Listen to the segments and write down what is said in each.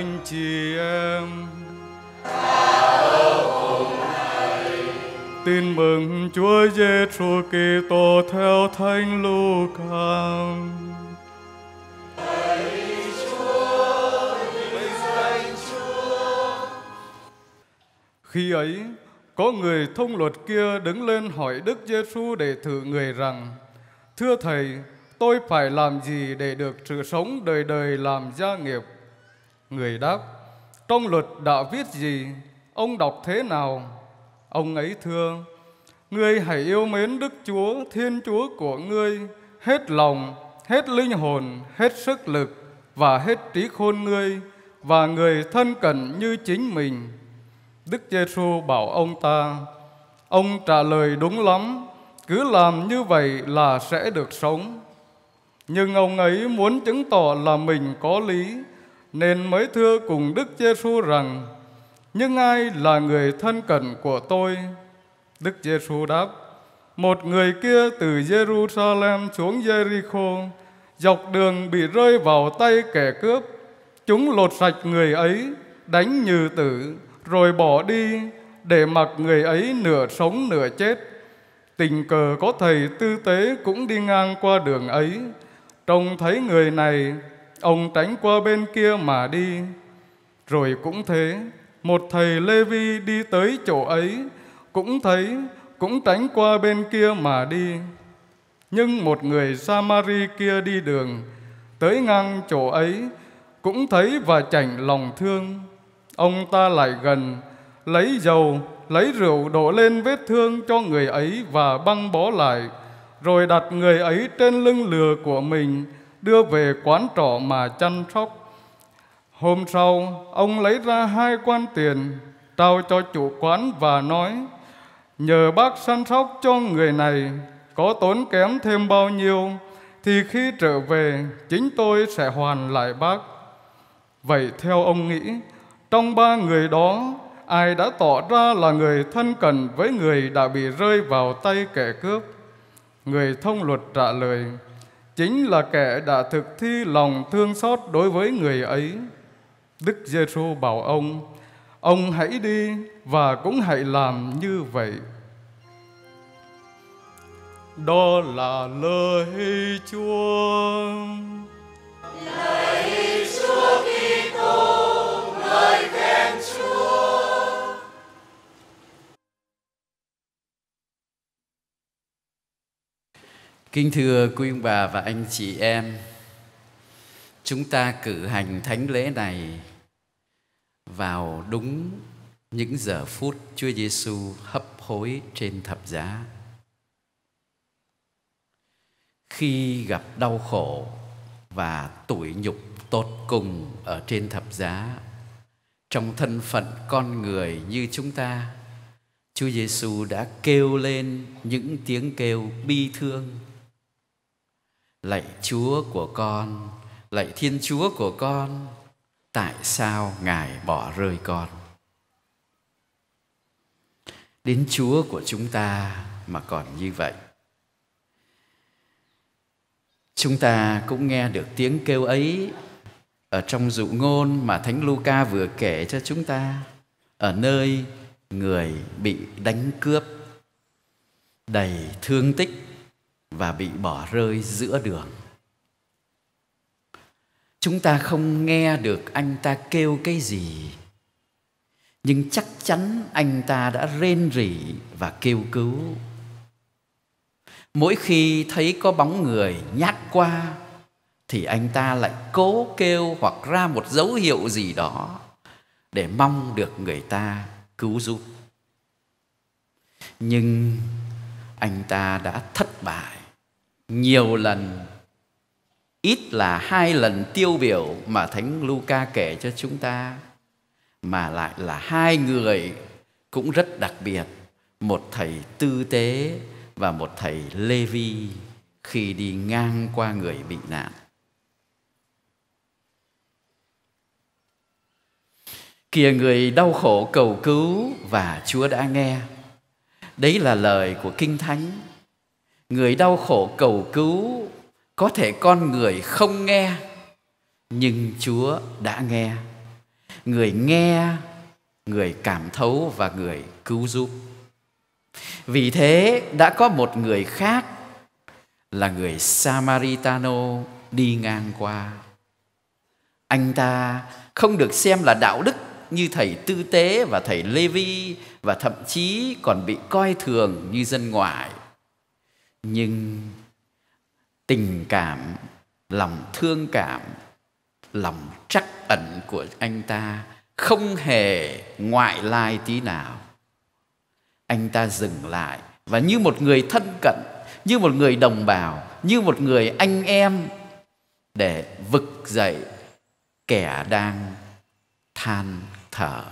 anh chị em Tin mừng Chúa Giêsu Kitô theo Thánh Luca. Khi ấy, có người thông luật kia đứng lên hỏi Đức Giêsu để thử người rằng: "Thưa thầy, tôi phải làm gì để được sự sống đời đời làm gia nghiệp?" Người đáp, trong luật đã viết gì, ông đọc thế nào? Ông ấy thưa, ngươi hãy yêu mến Đức Chúa, Thiên Chúa của ngươi, hết lòng, hết linh hồn, hết sức lực và hết trí khôn ngươi và người thân cận như chính mình. Đức Giêsu bảo ông ta, ông trả lời đúng lắm, cứ làm như vậy là sẽ được sống. Nhưng ông ấy muốn chứng tỏ là mình có lý, nên mới thưa cùng Đức Giêsu rằng nhưng ai là người thân cận của tôi? Đức Giêsu đáp: Một người kia từ Jerusalem xuống Jericho, dọc đường bị rơi vào tay kẻ cướp. Chúng lột sạch người ấy, đánh như tử, rồi bỏ đi để mặc người ấy nửa sống nửa chết. Tình cờ có thầy tư tế cũng đi ngang qua đường ấy, trông thấy người này ông tránh qua bên kia mà đi. Rồi cũng thế, một thầy Lê Vi đi tới chỗ ấy, cũng thấy, cũng tránh qua bên kia mà đi. Nhưng một người Samari kia đi đường, tới ngang chỗ ấy, cũng thấy và chảnh lòng thương. Ông ta lại gần, lấy dầu, lấy rượu đổ lên vết thương cho người ấy và băng bó lại, rồi đặt người ấy trên lưng lừa của mình, đưa về quán trọ mà chăm sóc. Hôm sau, ông lấy ra hai quan tiền, trao cho chủ quán và nói, nhờ bác săn sóc cho người này, có tốn kém thêm bao nhiêu, thì khi trở về, chính tôi sẽ hoàn lại bác. Vậy theo ông nghĩ, trong ba người đó, ai đã tỏ ra là người thân cần với người đã bị rơi vào tay kẻ cướp? Người thông luật trả lời, chính là kẻ đã thực thi lòng thương xót đối với người ấy. Đức Giêsu bảo ông, ông hãy đi và cũng hãy làm như vậy. Đó là lời Chúa. Lời Kính thưa quý ông bà và anh chị em, chúng ta cử hành thánh lễ này vào đúng những giờ phút Chúa Giêsu hấp hối trên thập giá. Khi gặp đau khổ và tủi nhục tột cùng ở trên thập giá, trong thân phận con người như chúng ta, Chúa Giêsu đã kêu lên những tiếng kêu bi thương lạy chúa của con lạy thiên chúa của con tại sao ngài bỏ rơi con đến chúa của chúng ta mà còn như vậy chúng ta cũng nghe được tiếng kêu ấy ở trong dụ ngôn mà thánh Luca vừa kể cho chúng ta ở nơi người bị đánh cướp đầy thương tích và bị bỏ rơi giữa đường chúng ta không nghe được anh ta kêu cái gì nhưng chắc chắn anh ta đã rên rỉ và kêu cứu mỗi khi thấy có bóng người nhát qua thì anh ta lại cố kêu hoặc ra một dấu hiệu gì đó để mong được người ta cứu giúp nhưng anh ta đã thất bại nhiều lần ít là hai lần tiêu biểu mà thánh Luca kể cho chúng ta mà lại là hai người cũng rất đặc biệt một thầy tư tế và một thầy lê vi khi đi ngang qua người bị nạn kìa người đau khổ cầu cứu và chúa đã nghe đấy là lời của kinh thánh người đau khổ cầu cứu có thể con người không nghe nhưng chúa đã nghe người nghe người cảm thấu và người cứu giúp vì thế đã có một người khác là người samaritano đi ngang qua anh ta không được xem là đạo đức như thầy tư tế và thầy Lê Vi và thậm chí còn bị coi thường như dân ngoại nhưng tình cảm lòng thương cảm lòng trắc ẩn của anh ta không hề ngoại lai tí nào anh ta dừng lại và như một người thân cận như một người đồng bào như một người anh em để vực dậy kẻ đang than thở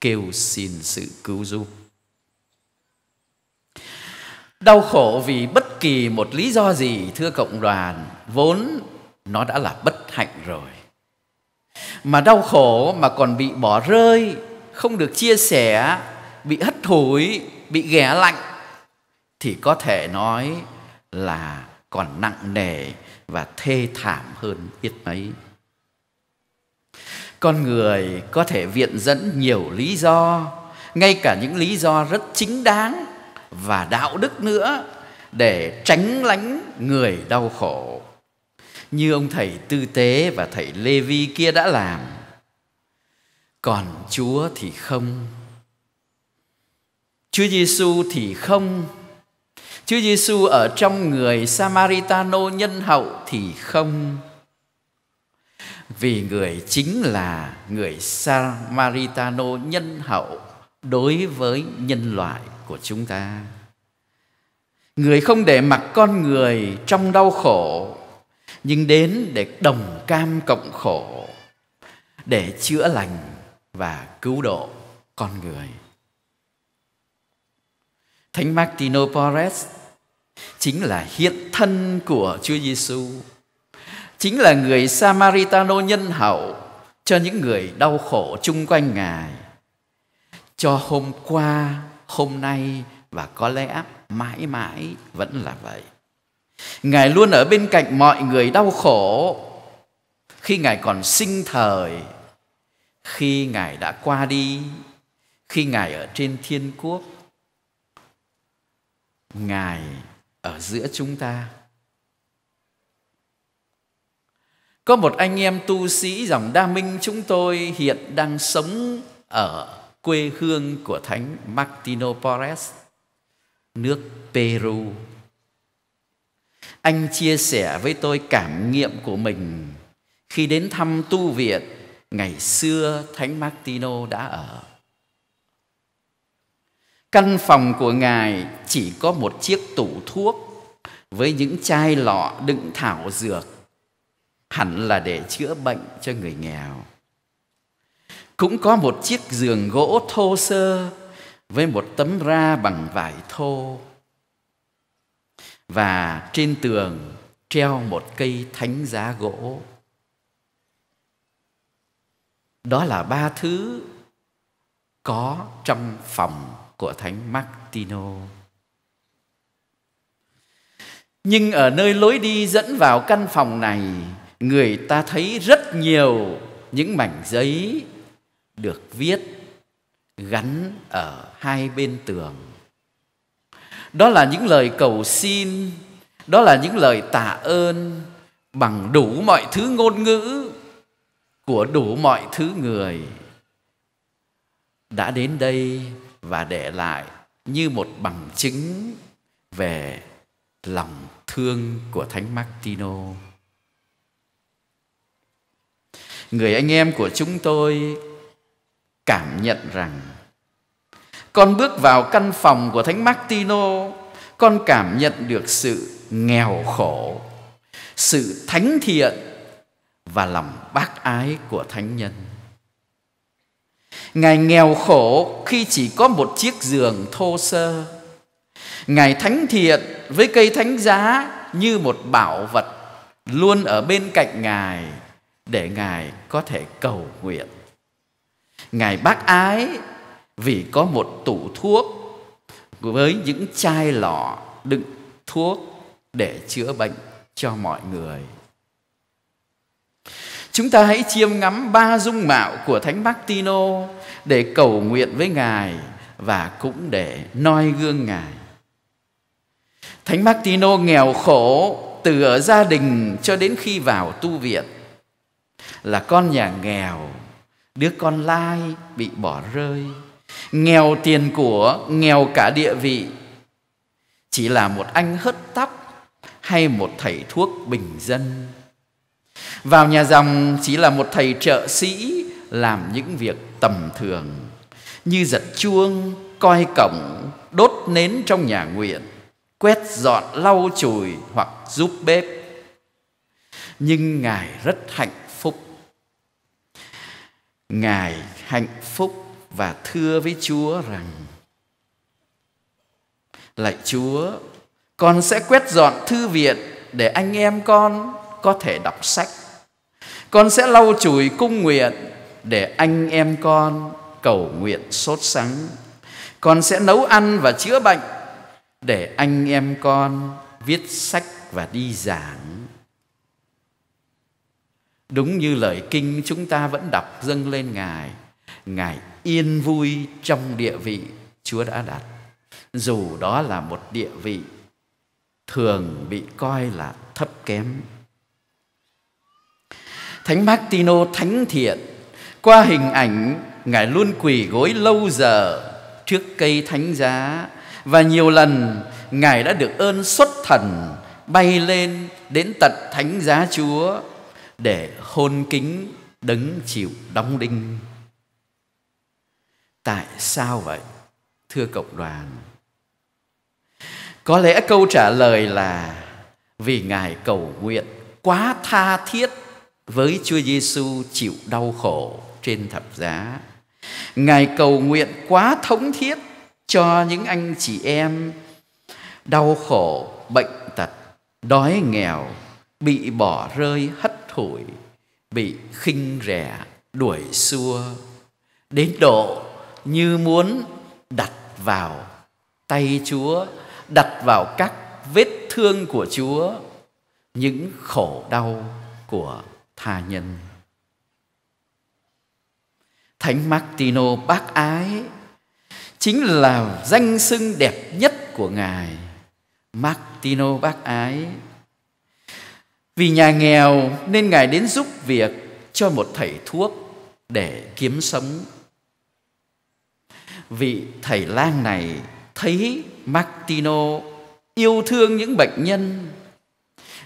kêu xin sự cứu giúp Đau khổ vì bất kỳ một lý do gì thưa cộng đoàn vốn nó đã là bất hạnh rồi. Mà đau khổ mà còn bị bỏ rơi, không được chia sẻ, bị hất hủi, bị ghẻ lạnh thì có thể nói là còn nặng nề và thê thảm hơn biết mấy. Con người có thể viện dẫn nhiều lý do, ngay cả những lý do rất chính đáng và đạo đức nữa để tránh lánh người đau khổ như ông thầy tư tế và thầy lê vi kia đã làm còn chúa thì không chúa giêsu thì không chúa giêsu ở trong người samaritano nhân hậu thì không vì người chính là người samaritano nhân hậu đối với nhân loại của chúng ta người không để mặc con người trong đau khổ nhưng đến để đồng cam cộng khổ để chữa lành và cứu độ con người thánh Martino Porres chính là hiện thân của Chúa Giêsu chính là người Samaritano nhân hậu cho những người đau khổ chung quanh Ngài. Cho hôm qua hôm nay và có lẽ mãi mãi vẫn là vậy. Ngài luôn ở bên cạnh mọi người đau khổ khi Ngài còn sinh thời, khi Ngài đã qua đi, khi Ngài ở trên thiên quốc. Ngài ở giữa chúng ta. Có một anh em tu sĩ dòng Đa Minh chúng tôi hiện đang sống ở quê hương của Thánh Martino Porres, nước Peru. Anh chia sẻ với tôi cảm nghiệm của mình khi đến thăm tu viện ngày xưa Thánh Martino đã ở. Căn phòng của Ngài chỉ có một chiếc tủ thuốc với những chai lọ đựng thảo dược, hẳn là để chữa bệnh cho người nghèo cũng có một chiếc giường gỗ thô sơ với một tấm ra bằng vải thô và trên tường treo một cây thánh giá gỗ đó là ba thứ có trong phòng của thánh Martino. Nhưng ở nơi lối đi dẫn vào căn phòng này, người ta thấy rất nhiều những mảnh giấy được viết gắn ở hai bên tường đó là những lời cầu xin đó là những lời tạ ơn bằng đủ mọi thứ ngôn ngữ của đủ mọi thứ người đã đến đây và để lại như một bằng chứng về lòng thương của thánh Martino. Người anh em của chúng tôi cảm nhận rằng con bước vào căn phòng của thánh Martino con cảm nhận được sự nghèo khổ sự thánh thiện và lòng bác ái của thánh nhân ngài nghèo khổ khi chỉ có một chiếc giường thô sơ ngài thánh thiện với cây thánh giá như một bảo vật luôn ở bên cạnh ngài để ngài có thể cầu nguyện Ngài bác ái vì có một tủ thuốc với những chai lọ đựng thuốc để chữa bệnh cho mọi người. Chúng ta hãy chiêm ngắm ba dung mạo của Thánh Bactino để cầu nguyện với Ngài và cũng để noi gương Ngài. Thánh Bactino nghèo khổ từ ở gia đình cho đến khi vào tu viện là con nhà nghèo đứa con lai bị bỏ rơi nghèo tiền của nghèo cả địa vị chỉ là một anh hớt tóc hay một thầy thuốc bình dân vào nhà dòng chỉ là một thầy trợ sĩ làm những việc tầm thường như giật chuông coi cổng đốt nến trong nhà nguyện quét dọn lau chùi hoặc giúp bếp nhưng ngài rất hạnh Ngài hạnh phúc và thưa với Chúa rằng Lạy Chúa, con sẽ quét dọn thư viện để anh em con có thể đọc sách. Con sẽ lau chùi cung nguyện để anh em con cầu nguyện sốt sắng. Con sẽ nấu ăn và chữa bệnh để anh em con viết sách và đi giảng Đúng như lời kinh chúng ta vẫn đọc dâng lên Ngài Ngài yên vui trong địa vị Chúa đã đặt Dù đó là một địa vị thường bị coi là thấp kém Thánh Martino thánh thiện Qua hình ảnh Ngài luôn quỳ gối lâu giờ trước cây thánh giá Và nhiều lần Ngài đã được ơn xuất thần bay lên đến tận thánh giá Chúa để hôn kính đấng chịu đóng đinh tại sao vậy thưa cộng đoàn có lẽ câu trả lời là vì ngài cầu nguyện quá tha thiết với Chúa Giêsu chịu đau khổ trên thập giá. Ngài cầu nguyện quá thống thiết cho những anh chị em đau khổ, bệnh tật, đói nghèo, bị bỏ rơi hất thủi bị khinh rẻ đuổi xua đến độ như muốn đặt vào tay Chúa, đặt vào các vết thương của Chúa những khổ đau của tha nhân. Thánh Martino bác ái chính là danh xưng đẹp nhất của Ngài. Martino bác ái vì nhà nghèo nên Ngài đến giúp việc cho một thầy thuốc để kiếm sống. Vị thầy lang này thấy Martino yêu thương những bệnh nhân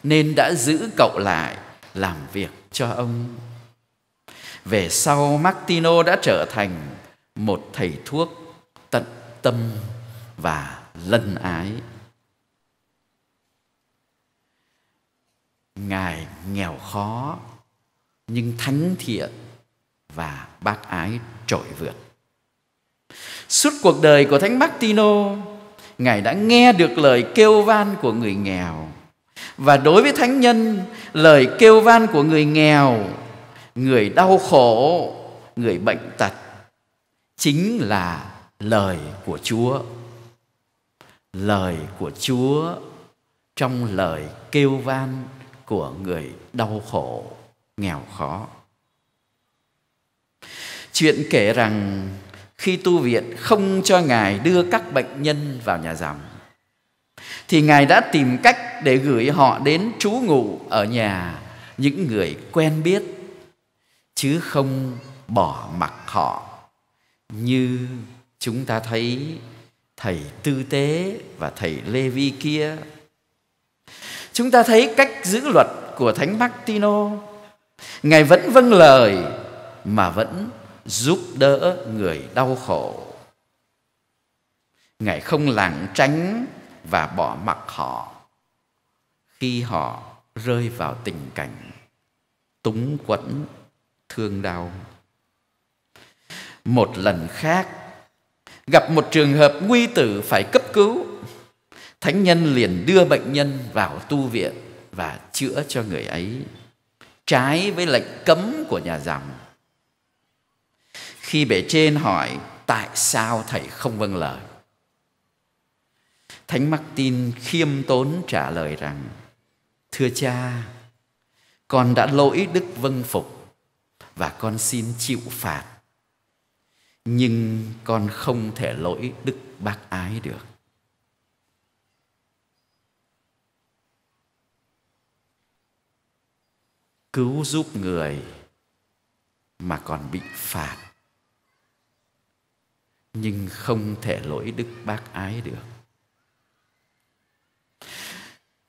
nên đã giữ cậu lại làm việc cho ông. Về sau Martino đã trở thành một thầy thuốc tận tâm và lân ái. Ngài nghèo khó nhưng thánh thiện và bác ái trội vượt. Suốt cuộc đời của Thánh Martino, Ngài đã nghe được lời kêu van của người nghèo. Và đối với thánh nhân, lời kêu van của người nghèo, người đau khổ, người bệnh tật chính là lời của Chúa. Lời của Chúa trong lời kêu van của người đau khổ, nghèo khó. Chuyện kể rằng khi tu viện không cho Ngài đưa các bệnh nhân vào nhà giảm thì Ngài đã tìm cách để gửi họ đến trú ngụ ở nhà những người quen biết chứ không bỏ mặc họ như chúng ta thấy thầy tư tế và thầy lê vi kia Chúng ta thấy cách giữ luật của Thánh Martino Ngài vẫn vâng lời mà vẫn giúp đỡ người đau khổ Ngài không lảng tránh và bỏ mặc họ Khi họ rơi vào tình cảnh túng quẫn thương đau một lần khác gặp một trường hợp nguy tử phải cấp cứu thánh nhân liền đưa bệnh nhân vào tu viện và chữa cho người ấy trái với lệnh cấm của nhà rằng khi bể trên hỏi tại sao thầy không vâng lời thánh martin khiêm tốn trả lời rằng thưa cha con đã lỗi đức vâng phục và con xin chịu phạt nhưng con không thể lỗi đức bác ái được cứu giúp người mà còn bị phạt nhưng không thể lỗi đức bác ái được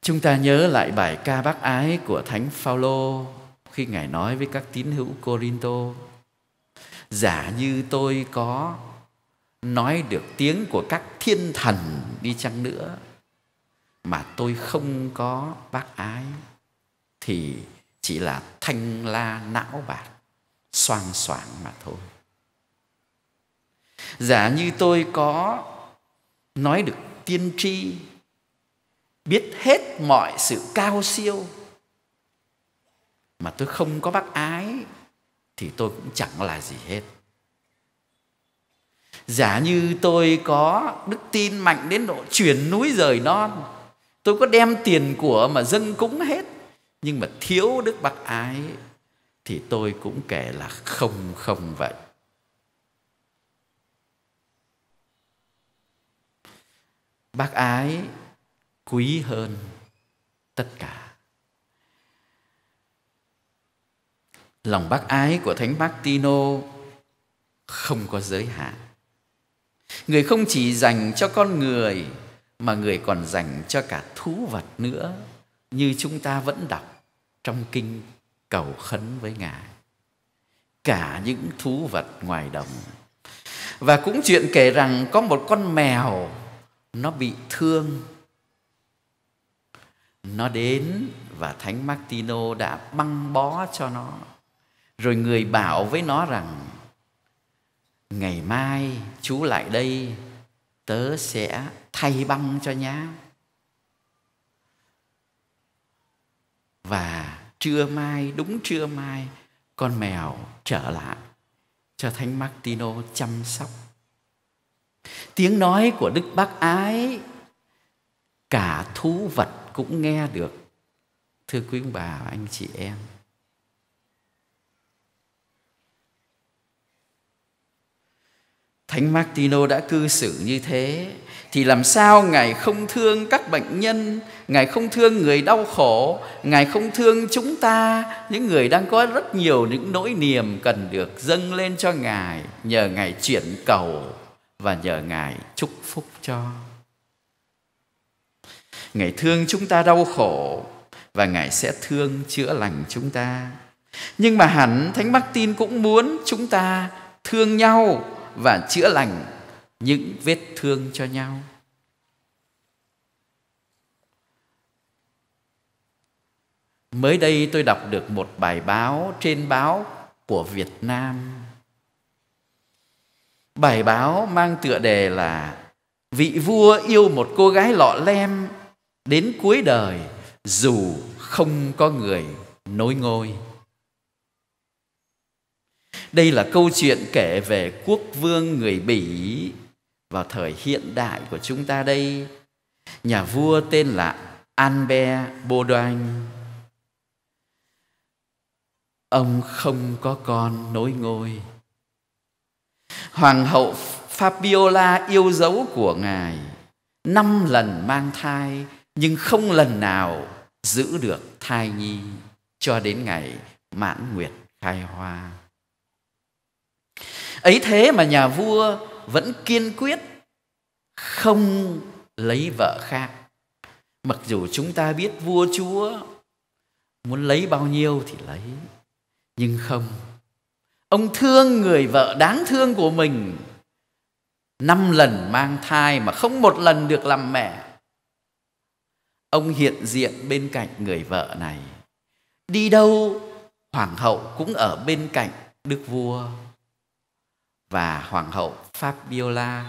chúng ta nhớ lại bài ca bác ái của thánh phaolô khi ngài nói với các tín hữu corinto giả như tôi có nói được tiếng của các thiên thần đi chăng nữa mà tôi không có bác ái thì chỉ là thanh la não bạc xoang xoảng mà thôi giả như tôi có nói được tiên tri biết hết mọi sự cao siêu mà tôi không có bác ái thì tôi cũng chẳng là gì hết giả như tôi có đức tin mạnh đến độ chuyển núi rời non tôi có đem tiền của mà dâng cúng hết nhưng mà thiếu đức bác ái thì tôi cũng kể là không không vậy bác ái quý hơn tất cả lòng bác ái của thánh tino không có giới hạn người không chỉ dành cho con người mà người còn dành cho cả thú vật nữa như chúng ta vẫn đọc trong kinh cầu khấn với ngài cả những thú vật ngoài đồng và cũng chuyện kể rằng có một con mèo nó bị thương nó đến và thánh martino đã băng bó cho nó rồi người bảo với nó rằng ngày mai chú lại đây tớ sẽ thay băng cho nhá và trưa mai đúng trưa mai con mèo trở lại cho thánh Martino chăm sóc tiếng nói của đức bác ái cả thú vật cũng nghe được thưa quý bà anh chị em Thánh Martino đã cư xử như thế thì làm sao ngài không thương các bệnh nhân, ngài không thương người đau khổ, ngài không thương chúng ta, những người đang có rất nhiều những nỗi niềm cần được dâng lên cho ngài, nhờ ngài chuyển cầu và nhờ ngài chúc phúc cho. Ngài thương chúng ta đau khổ và ngài sẽ thương chữa lành chúng ta. Nhưng mà hẳn Thánh Martin cũng muốn chúng ta thương nhau và chữa lành những vết thương cho nhau. Mới đây tôi đọc được một bài báo trên báo của Việt Nam. Bài báo mang tựa đề là Vị vua yêu một cô gái lọ lem đến cuối đời dù không có người nối ngôi. Đây là câu chuyện kể về quốc vương người Bỉ vào thời hiện đại của chúng ta đây. Nhà vua tên là Anbe Bodoan. Ông không có con nối ngôi. Hoàng hậu Fabiola yêu dấu của ngài năm lần mang thai nhưng không lần nào giữ được thai nhi cho đến ngày mãn nguyệt khai hoa ấy thế mà nhà vua vẫn kiên quyết không lấy vợ khác mặc dù chúng ta biết vua chúa muốn lấy bao nhiêu thì lấy nhưng không ông thương người vợ đáng thương của mình năm lần mang thai mà không một lần được làm mẹ ông hiện diện bên cạnh người vợ này đi đâu hoàng hậu cũng ở bên cạnh đức vua và Hoàng hậu Fabiola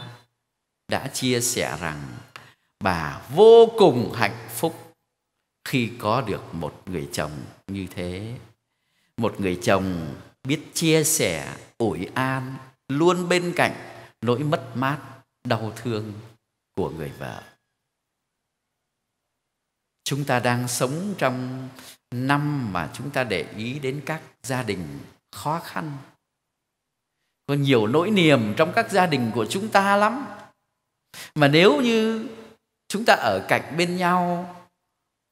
đã chia sẻ rằng bà vô cùng hạnh phúc khi có được một người chồng như thế. Một người chồng biết chia sẻ, ủi an, luôn bên cạnh nỗi mất mát, đau thương của người vợ. Chúng ta đang sống trong năm mà chúng ta để ý đến các gia đình khó khăn có nhiều nỗi niềm trong các gia đình của chúng ta lắm mà nếu như chúng ta ở cạnh bên nhau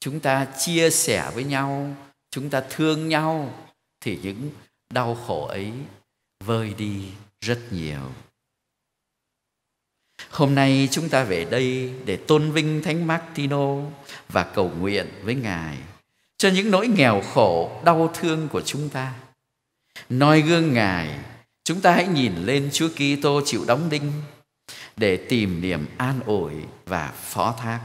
chúng ta chia sẻ với nhau chúng ta thương nhau thì những đau khổ ấy vơi đi rất nhiều hôm nay chúng ta về đây để tôn vinh thánh martino và cầu nguyện với ngài cho những nỗi nghèo khổ đau thương của chúng ta noi gương ngài Chúng ta hãy nhìn lên Chúa Kitô chịu đóng đinh để tìm niềm an ủi và phó thác.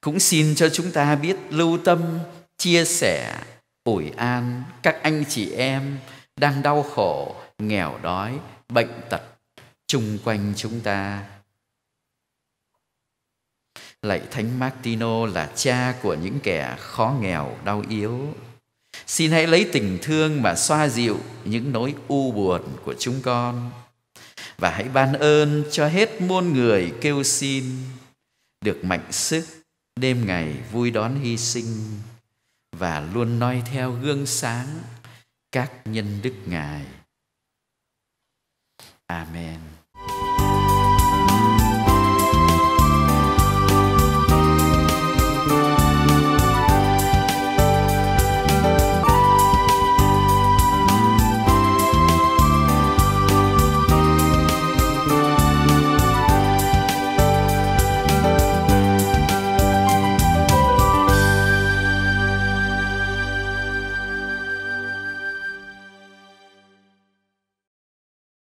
Cũng xin cho chúng ta biết lưu tâm, chia sẻ, ủi an các anh chị em đang đau khổ, nghèo đói, bệnh tật chung quanh chúng ta. Lạy Thánh Martino là cha của những kẻ khó nghèo, đau yếu, Xin hãy lấy tình thương mà xoa dịu những nỗi u buồn của chúng con và hãy ban ơn cho hết muôn người kêu xin được mạnh sức đêm ngày vui đón hy sinh và luôn noi theo gương sáng các nhân đức ngài amen